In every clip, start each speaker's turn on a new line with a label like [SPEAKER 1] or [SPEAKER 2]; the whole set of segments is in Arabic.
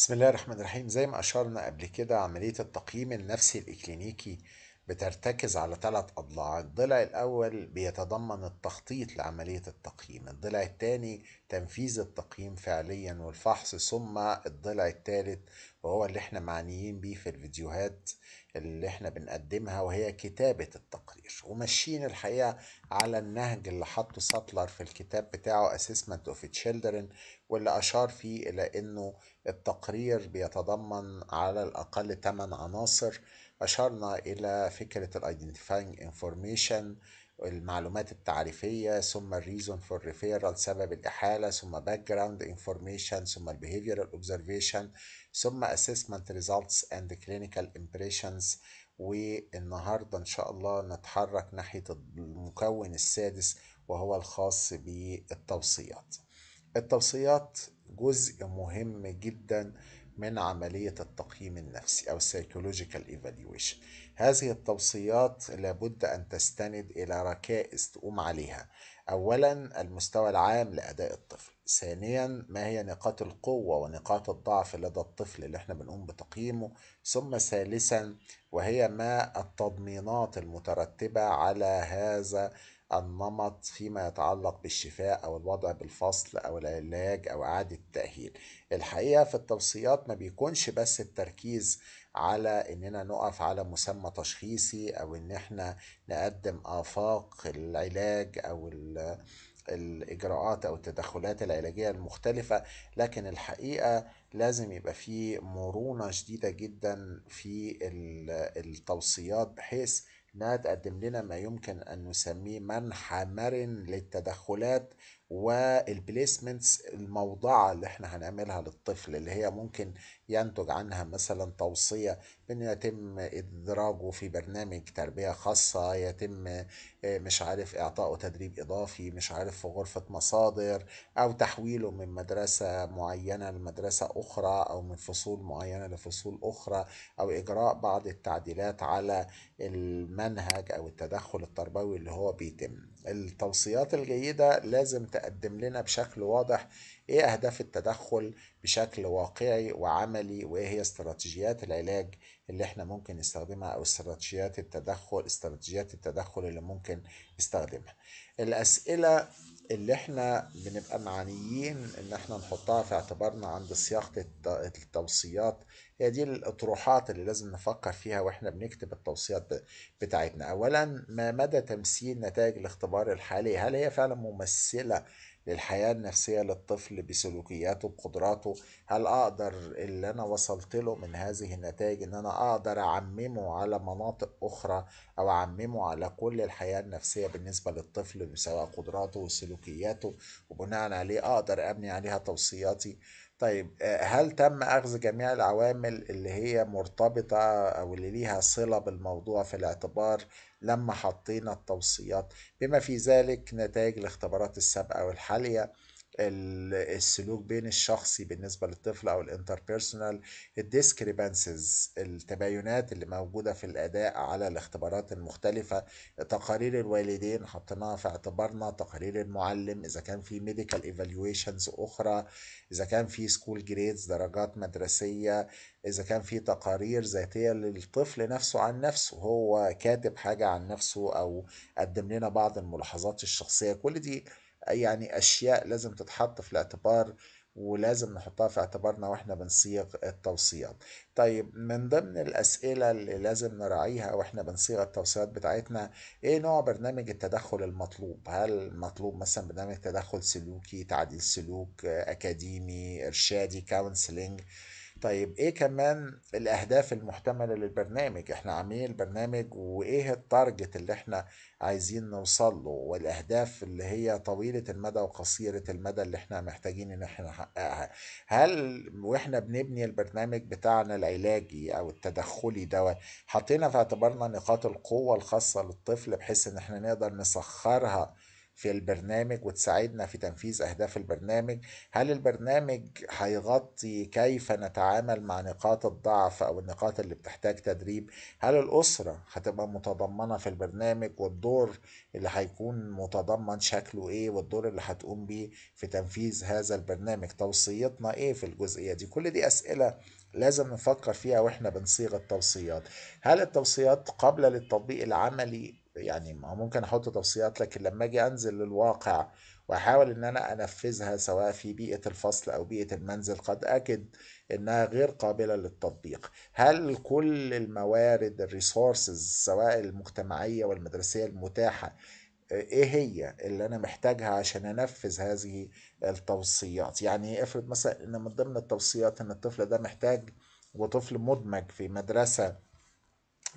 [SPEAKER 1] بسم الله الرحمن الرحيم زي ما أشرنا قبل كده عملية التقييم النفسي الإكلينيكي بترتكز على ثلاث أضلاع الضلع الأول بيتضمن التخطيط لعملية التقييم الضلع الثاني تنفيذ التقييم فعليا والفحص ثم الضلع الثالث وهو اللي احنا معنيين بيه في الفيديوهات اللي احنا بنقدمها وهي كتابة التقرير وماشيين الحقيقة على النهج اللي حطه ساتلر في الكتاب بتاعه Assessment of Children واللي أشار فيه إلى أنه التقرير بيتضمن على الأقل 8 عناصر أشرنا إلى فكرة ال Identifying Information المعلومات التعريفية ثم الريزون فور ريفيرال سبب الإحالة ثم باك جراوند انفورميشن ثم البيهيفيرال اوبزرفيشن ثم اسسمنت ريزلتس اند كلينيكال امبريشنز والنهارده ان شاء الله نتحرك ناحية المكون السادس وهو الخاص بالتوصيات التوصيات جزء مهم جدا من عملية التقييم النفسي أو psychological evaluation هذه التوصيات لابد أن تستند إلى ركائز تقوم عليها أولا المستوى العام لأداء الطفل ثانيا ما هي نقاط القوة ونقاط الضعف لدى الطفل اللي احنا بنقوم بتقييمه ثم ثالثا وهي ما التضمينات المترتبة على هذا النمط فيما يتعلق بالشفاء أو الوضع بالفصل أو العلاج أو إعادة التأهيل الحقيقة في التوصيات ما بيكونش بس التركيز على إننا نقف على مسمى تشخيصي أو إن إحنا نقدم آفاق العلاج أو الإجراءات أو التدخلات العلاجية المختلفة لكن الحقيقة لازم يبقى في مرونة شديدة جدا في التوصيات بحيث إنها تقدم لنا ما يمكن أن نسميه منحى مرن للتدخلات والبليسمنتس الموضعة اللي احنا هنعملها للطفل اللي هي ممكن ينتج عنها مثلا توصية انه يتم ادراجه في برنامج تربية خاصة يتم آه، مش عارف اعطائه تدريب اضافي مش عارف في غرفة مصادر او تحويله من مدرسة معينة لمدرسة اخرى او من فصول معينة لفصول اخرى او اجراء بعض التعديلات على المنهج او التدخل التربوي اللي هو بيتم التوصيات الجيدة لازم تقدم لنا بشكل واضح ايه اهداف التدخل بشكل واقعي وعملي وايه هي استراتيجيات العلاج اللي احنا ممكن نستخدمها او استراتيجيات التدخل استراتيجيات التدخل اللي ممكن نستخدمها الاسئله اللي احنا بنبقى معنيين ان احنا نحطها في اعتبارنا عند صياغه التوصيات هي دي الاطروحات اللي لازم نفكر فيها واحنا بنكتب التوصيات بتاعتنا اولا ما مدى تمثيل نتائج الاختبار الحالي هل هي فعلا ممثله للحياة النفسية للطفل بسلوكياته بقدراته هل أقدر اللي أنا وصلت له من هذه النتائج إن أنا أقدر أعممه على مناطق أخرى أو أعممه على كل الحياة النفسية بالنسبة للطفل سواء قدراته وسلوكياته وبناء عليه أقدر أبني عليها توصياتي طيب آه، هل تم أخذ جميع العوامل اللي هي مرتبطة أو اللي ليها صلة بالموضوع في الاعتبار لما حطينا التوصيات بما في ذلك نتائج الاختبارات السابقة والحالية السلوك بين الشخصي بالنسبه للطفل او الانتربيرسونال الديسكريبانسز التباينات اللي موجوده في الاداء على الاختبارات المختلفه تقارير الوالدين حطيناها في اعتبارنا تقارير المعلم اذا كان في ميديكال ايفالويشنز اخرى اذا كان في سكول جريدز درجات مدرسيه اذا كان في تقارير ذاتيه للطفل نفسه عن نفسه هو كاتب حاجه عن نفسه او قدم لنا بعض الملاحظات الشخصيه كل دي يعني أشياء لازم تتحط في الاعتبار ولازم نحطها في اعتبارنا واحنا بنصيغ التوصيات طيب من ضمن الأسئلة اللي لازم نراعيها واحنا بنصيغ التوصيات بتاعتنا ايه نوع برنامج التدخل المطلوب هل مطلوب مثلا برنامج تدخل سلوكي تعديل سلوك آه، أكاديمي إرشادي كونسلنج طيب ايه كمان الاهداف المحتمله للبرنامج احنا عاملين البرنامج وايه التارجت اللي احنا عايزين نوصل له والاهداف اللي هي طويله المدى وقصيره المدى اللي احنا محتاجين ان احنا نحققها هل واحنا بنبني البرنامج بتاعنا العلاجي او التدخلي دوت حطينا في اعتبارنا نقاط القوه الخاصه للطفل بحيث ان احنا نقدر نسخرها في البرنامج وتساعدنا في تنفيذ أهداف البرنامج هل البرنامج هيغطي كيف نتعامل مع نقاط الضعف أو النقاط اللي بتحتاج تدريب هل الأسرة هتبقى متضمنة في البرنامج والدور اللي هيكون متضمن شكله إيه والدور اللي هتقوم بيه في تنفيذ هذا البرنامج توصيتنا إيه في الجزئية دي كل دي أسئلة لازم نفكر فيها واحنا بنصيغ التوصيات هل التوصيات قابله للتطبيق العملي يعني ممكن احط توصيات لكن لما اجي انزل للواقع واحاول ان انا انفذها سواء في بيئه الفصل او بيئه المنزل قد اجد انها غير قابله للتطبيق هل كل الموارد الريسورسز سواء المجتمعيه والمدرسيه المتاحه ايه هي اللي انا محتاجها عشان انفذ هذه التوصيات يعني افرض مثلا ان من ضمن التوصيات ان الطفل ده محتاج وطفل مدمج في مدرسه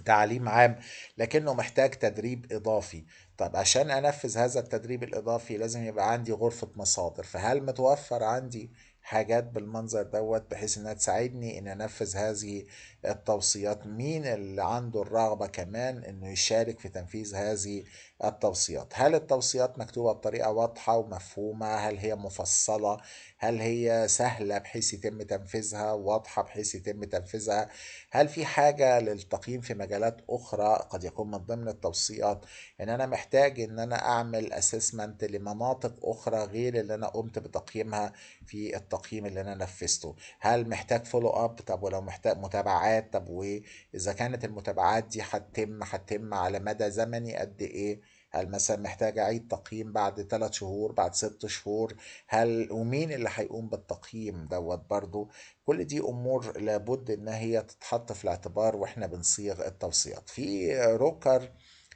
[SPEAKER 1] تعليم عام لكنه محتاج تدريب اضافي طب عشان انفذ هذا التدريب الاضافي لازم يبقى عندي غرفه مصادر فهل متوفر عندي حاجات بالمنظر دوت بحيث انها تساعدني ان انفذ هذه التوصيات مين اللي عنده الرغبة كمان انه يشارك في تنفيذ هذه التوصيات هل التوصيات مكتوبة بطريقة واضحة ومفهومة هل هي مفصلة هل هي سهلة بحيث يتم تنفيذها واضحة بحيث يتم تنفيذها هل في حاجة للتقييم في مجالات أخرى قد يكون من ضمن التوصيات إن أنا محتاج إن أنا أعمل أسسمنت لمناطق أخرى غير اللي أنا قمت بتقييمها في التقييم اللي أنا نفذته هل محتاج فولو أب طب ولو محتاج متابعات المتابعات طب واذا كانت المتابعات دي هتتم هتتم على مدى زمني قد ايه هل مثلا محتاجة أعيد تقييم بعد ثلاث شهور بعد ست شهور هل ومين اللي هيقوم بالتقييم دوت برضو كل دي أمور لابد إن هي تتحط في الاعتبار وإحنا بنصيغ التوصيات في روكر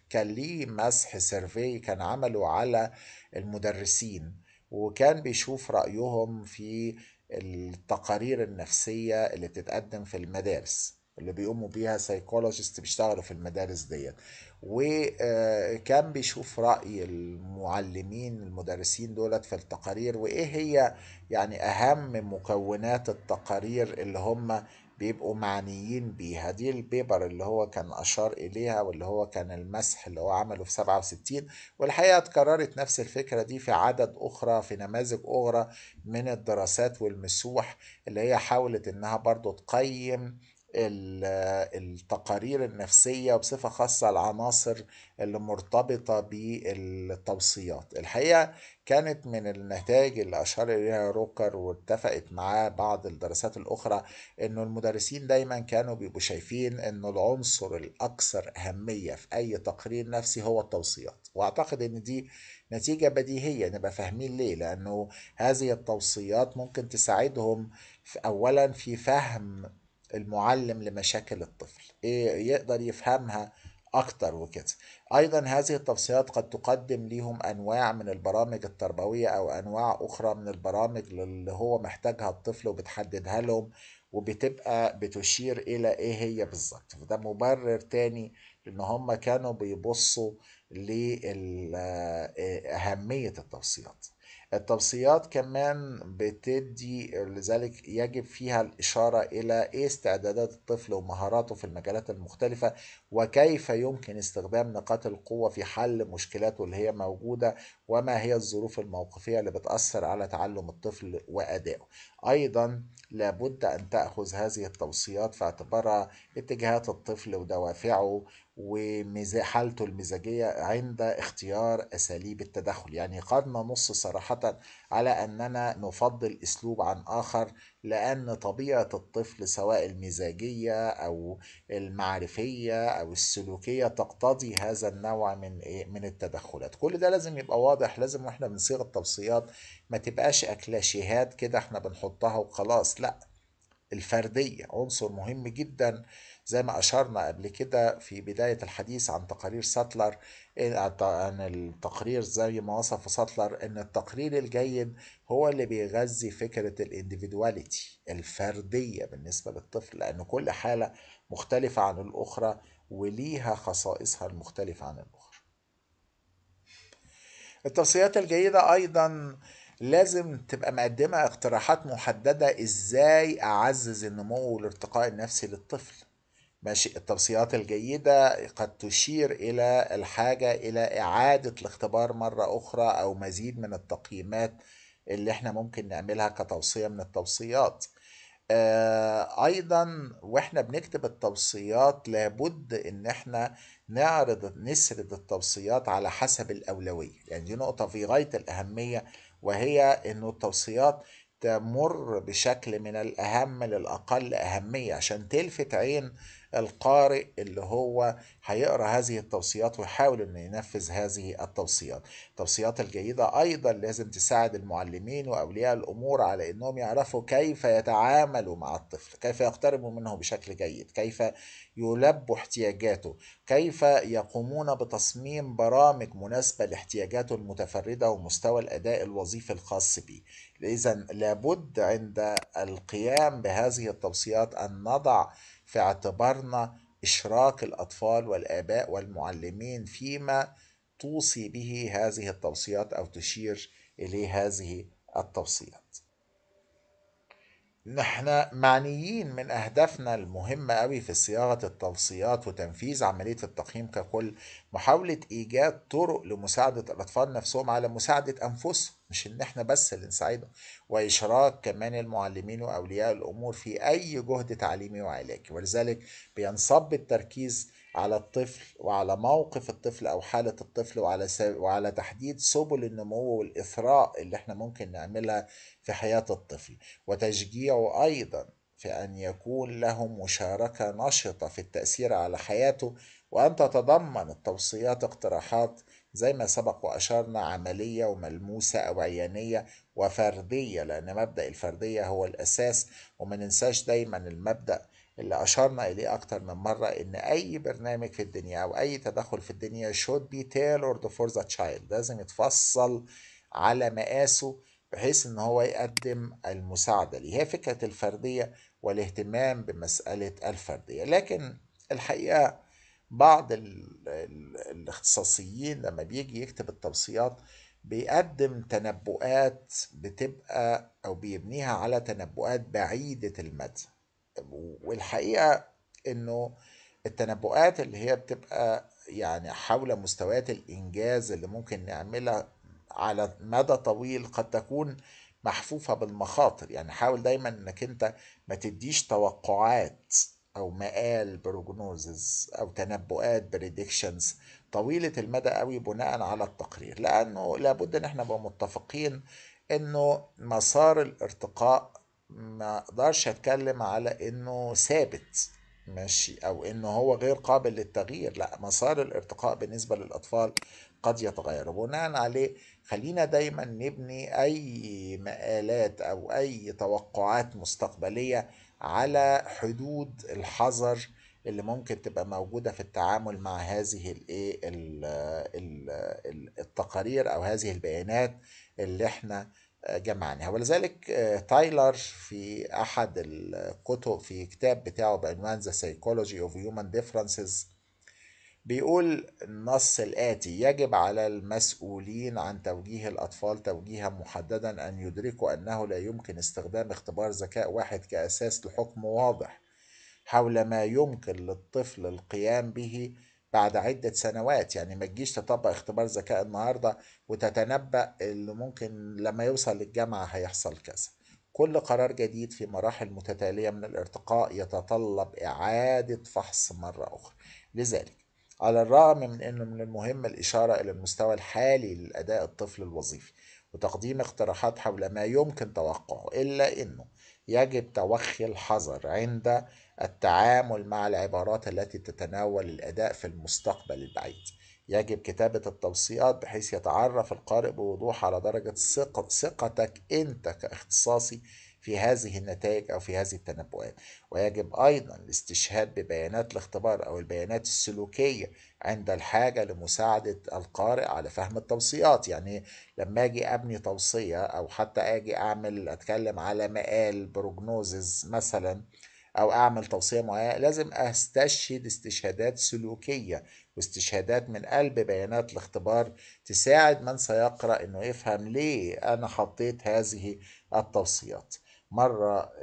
[SPEAKER 1] كان ليه مسح سيرفي كان عمله على المدرسين وكان بيشوف رأيهم في التقارير النفسية اللي بتتقدم في المدارس اللي بيقوموا بيها سايكولوجيست بيشتغلوا في المدارس ديت وكان بيشوف رأي المعلمين المدرسين دولت في التقارير وإيه هي يعني أهم مكونات التقارير اللي هم بيبقوا معنيين بيها دي البيبر اللي هو كان أشار إليها واللي هو كان المسح اللي هو عمله في 67 والحقيقة اتكررت نفس الفكرة دي في عدد أخرى في نماذج أخرى من الدراسات والمسوح اللي هي حاولت إنها برضو تقيم التقارير النفسية وبصفة خاصة العناصر اللي مرتبطة بالتوصيات الحقيقة كانت من النتائج اللي أشار إليها روكر واتفقت معاه بعض الدراسات الأخرى إنه المدرسين دايما كانوا بيبقوا شايفين أن العنصر الأكثر أهمية في أي تقرير نفسي هو التوصيات وأعتقد إن دي نتيجة بديهية نبقى فاهمين ليه لأنه هذه التوصيات ممكن تساعدهم أولا في فهم المعلم لمشاكل الطفل إيه يقدر يفهمها أكتر وكده أيضا هذه التفصيلات قد تقدم ليهم أنواع من البرامج التربوية أو أنواع أخرى من البرامج اللي هو محتاجها الطفل وبتحددها لهم وبتبقى بتشير إلى إيه هي بالظبط فده مبرر تاني إن هم كانوا بيبصوا لأهمية آه، التفصيلات التوصيات كمان بتدي لذلك يجب فيها الإشارة إلى إيه استعدادات الطفل ومهاراته في المجالات المختلفة وكيف يمكن استخدام نقاط القوة في حل مشكلاته اللي هي موجودة وما هي الظروف الموقفية اللي بتأثر على تعلم الطفل وأدائه أيضا لابد أن تأخذ هذه التوصيات في اعتبارها اتجاهات الطفل ودوافعه وحالته المزاجية عند اختيار أساليب التدخل يعني قد ننص صراحة على أننا نفضل أسلوب عن آخر لأن طبيعة الطفل سواء المزاجية أو المعرفية أو السلوكية تقتضي هذا النوع من إيه، من التدخلات كل ده لازم يبقى واضح لازم واحنا بنصيغ التوصيات ما تبقاش أكلاشيهات كده احنا بنحطها وخلاص لأ الفردية عنصر مهم جدا زي ما أشرنا قبل كده في بداية الحديث عن تقارير ساتلر عن التقرير زي ما وصف ساتلر إن التقرير الجيد هو اللي بيغذي فكرة الانديفيدواليتي الفردية بالنسبة للطفل لأن كل حالة مختلفة عن الأخرى وليها خصائصها المختلفة عن الأخرى التوصيات الجيدة أيضا لازم تبقى مقدمة اقتراحات محددة ازاي اعزز النمو والارتقاء النفسي للطفل ماشي التوصيات الجيدة قد تشير إلى الحاجة إلى إعادة الاختبار مرة أخرى أو مزيد من التقييمات اللي احنا ممكن نعملها كتوصية من التوصيات آه، أيضا وإحنا بنكتب التوصيات لابد إن احنا نعرض نسرد التوصيات على حسب الأولوية يعني دي نقطة في غاية الأهمية وهي إنه التوصيات تمر بشكل من الأهم للأقل أهمية عشان تلفت عين القارئ اللي هو هيقرا هذه التوصيات ويحاول انه ينفذ هذه التوصيات التوصيات الجيده ايضا لازم تساعد المعلمين واولياء الامور على انهم يعرفوا كيف يتعاملوا مع الطفل كيف يقتربوا منه بشكل جيد كيف يلبوا احتياجاته كيف يقومون بتصميم برامج مناسبه لاحتياجاته المتفرده ومستوى الاداء الوظيفي الخاص به اذا لابد عند القيام بهذه التوصيات ان نضع في اعتبارنا إشراك الأطفال والآباء والمعلمين فيما توصي به هذه التوصيات أو تشير إليه هذه التوصيات نحن معنيين من أهدافنا المهمة أوي في صياغة التوصيات وتنفيذ عملية التقييم ككل محاولة إيجاد طرق لمساعدة الأطفال نفسهم على مساعدة أنفسهم مش ان احنا بس اللي نساعده واشراك كمان المعلمين واولياء الامور في اي جهد تعليمي وعلاجي ولذلك بينصب التركيز على الطفل وعلى موقف الطفل او حاله الطفل وعلى وعلى تحديد سبل النمو والاثراء اللي احنا ممكن نعملها في حياه الطفل وتشجيعه ايضا في ان يكون له مشاركه نشطه في التاثير على حياته وان تتضمن التوصيات اقتراحات زي ما سبق وأشرنا عملية وملموسة أو عيانية وفردية لأن مبدأ الفردية هو الأساس وما ننساش دايما المبدأ اللي أشرنا إليه أكتر من مرة إن أي برنامج في الدنيا أو أي تدخل في الدنيا should be tailored for the child لازم يتفصل على مقاسه بحيث إن هو يقدم المساعدة ليه هي فكرة الفردية والاهتمام بمسألة الفردية لكن الحقيقة بعض ال... ال... الاختصاصيين لما بيجي يكتب التوصيات بيقدم تنبؤات بتبقى أو بيبنيها على تنبؤات بعيدة المدى والحقيقة إنه التنبؤات اللي هي بتبقى يعني حول مستويات الإنجاز اللي ممكن نعملها على مدى طويل قد تكون محفوفة بالمخاطر يعني حاول دايما إنك أنت ما تديش توقعات أو مقال بروجنوزز أو تنبؤات بريدكشنز طويلة المدى قوي بناء على التقرير لأنه لابد إن احنا نبقى متفقين إنه مسار الارتقاء ما أقدرش أتكلم على إنه ثابت ماشي أو إنه هو غير قابل للتغيير لا مسار الارتقاء بالنسبة للأطفال قد يتغير وبناء عليه خلينا دايما نبني أي مقالات أو أي توقعات مستقبلية على حدود الحذر اللي ممكن تبقى موجودة في التعامل مع هذه الايه التقارير او هذه البيانات اللي احنا آه، جمعناها ولذلك آه، تايلر في احد الكتب في كتاب بتاعه بعنوان The Psychology of Human Differences بيقول النص الآتي يجب على المسؤولين عن توجيه الأطفال توجيها محددا أن يدركوا أنه لا يمكن استخدام اختبار ذكاء واحد كأساس لحكم واضح حول ما يمكن للطفل القيام به بعد عدة سنوات يعني ما تجيش تطبق اختبار ذكاء النهاردة وتتنبأ اللي ممكن لما يوصل للجامعة هيحصل كذا كل قرار جديد في مراحل متتالية من الارتقاء يتطلب إعادة فحص مرة أخرى لذلك على الرغم من أنه من المهم الإشارة إلى المستوى الحالي للأداء الطفل الوظيفي وتقديم اقتراحات حول ما يمكن توقعه إلا أنه يجب توخي الحذر عند التعامل مع العبارات التي تتناول الأداء في المستقبل البعيد يجب كتابة التوصيات بحيث يتعرف القارئ بوضوح على درجة ثقتك أنت كاختصاصي في هذه النتائج أو في هذه التنبؤات ويجب أيضا الاستشهاد ببيانات الاختبار أو البيانات السلوكية عند الحاجة لمساعدة القارئ على فهم التوصيات يعني لما أجي أبني توصية أو حتى أجي أعمل أتكلم على مقال بروجنوزز مثلا او اعمل توصيه معينه لازم استشهد استشهادات سلوكيه واستشهادات من قلب بيانات الاختبار تساعد من سيقرا انه يفهم ليه انا حطيت هذه التوصيات مرة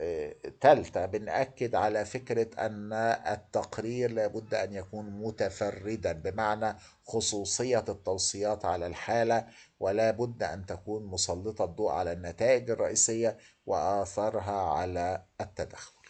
[SPEAKER 1] ثالثة آه، بنأكد على فكرة أن التقرير لابد أن يكون متفردا بمعنى خصوصية التوصيات على الحالة ولا بد أن تكون مسلطة الضوء على النتائج الرئيسية وآثارها على التدخل